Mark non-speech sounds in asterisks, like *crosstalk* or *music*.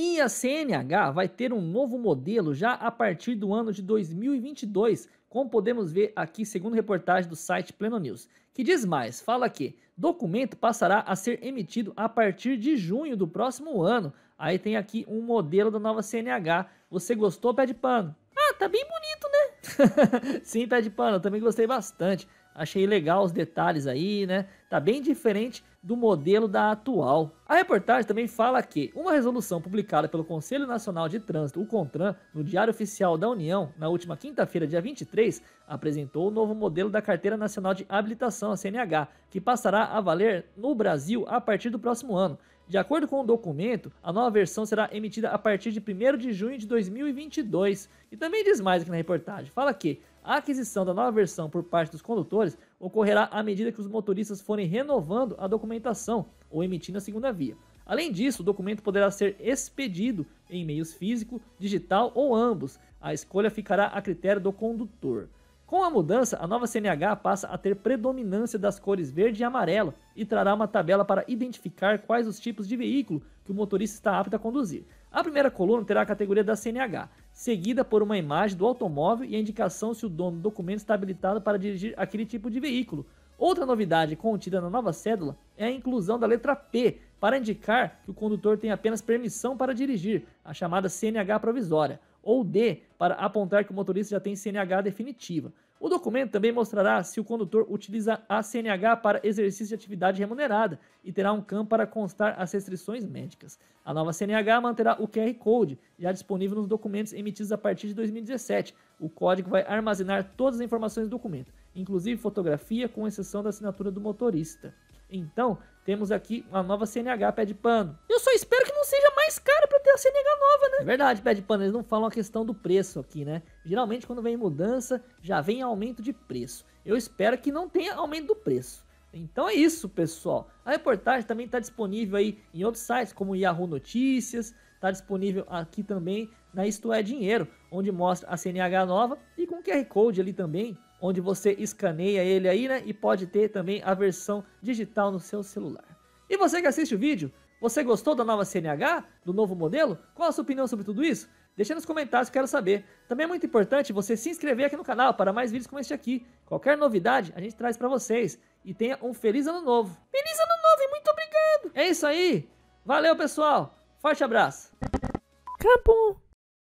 E a CNH vai ter um novo modelo já a partir do ano de 2022, como podemos ver aqui segundo reportagem do site Pleno News, que diz mais, fala que documento passará a ser emitido a partir de junho do próximo ano. Aí tem aqui um modelo da nova CNH. Você gostou, pé de pano? Ah, tá bem bonito, né? *laughs* Sim, pé de pano, eu também gostei bastante. Achei legal os detalhes aí, né? Tá bem diferente do modelo da atual. A reportagem também fala que uma resolução publicada pelo Conselho Nacional de Trânsito, o CONTRAN, no Diário Oficial da União, na última quinta-feira, dia 23, apresentou o novo modelo da Carteira Nacional de Habilitação, a CNH, que passará a valer no Brasil a partir do próximo ano. De acordo com o documento, a nova versão será emitida a partir de 1 de junho de 2022. E também diz mais aqui na reportagem: fala que a aquisição da nova versão por parte dos condutores ocorrerá à medida que os motoristas forem renovando a documentação ou emitindo a segunda via. Além disso, o documento poderá ser expedido em meios físico, digital ou ambos. A escolha ficará a critério do condutor. Com a mudança, a nova CNH passa a ter predominância das cores verde e amarelo e trará uma tabela para identificar quais os tipos de veículo que o motorista está apto a conduzir. A primeira coluna terá a categoria da CNH, seguida por uma imagem do automóvel e a indicação se o dono do documento está habilitado para dirigir aquele tipo de veículo. Outra novidade contida na nova cédula é a inclusão da letra P para indicar que o condutor tem apenas permissão para dirigir, a chamada CNH provisória, ou D para apontar que o motorista já tem CNH definitiva. O documento também mostrará se o condutor utiliza a CNH para exercício de atividade remunerada e terá um campo para constar as restrições médicas. A nova CNH manterá o QR Code, já disponível nos documentos emitidos a partir de 2017. O código vai armazenar todas as informações do documento, inclusive fotografia, com exceção da assinatura do motorista. Então, temos aqui uma nova CNH pé de pano. Eu só espero que não seja mais caro para ter a CNH nova, né? É verdade, pé de pano, eles não falam a questão do preço aqui, né? Geralmente quando vem mudança, já vem aumento de preço. Eu espero que não tenha aumento do preço. Então é isso, pessoal. A reportagem também está disponível aí em outros sites, como Yahoo Notícias, está disponível aqui também na Isto é Dinheiro, onde mostra a CNH nova e com QR Code ali também onde você escaneia ele aí, né? E pode ter também a versão digital no seu celular. E você que assiste o vídeo, você gostou da nova CNH? Do novo modelo? Qual a sua opinião sobre tudo isso? Deixe nos comentários, quero saber. Também é muito importante você se inscrever aqui no canal para mais vídeos como este aqui. Qualquer novidade a gente traz para vocês. E tenha um feliz ano novo. Feliz ano novo e muito obrigado. É isso aí. Valeu, pessoal. Forte abraço. Campo.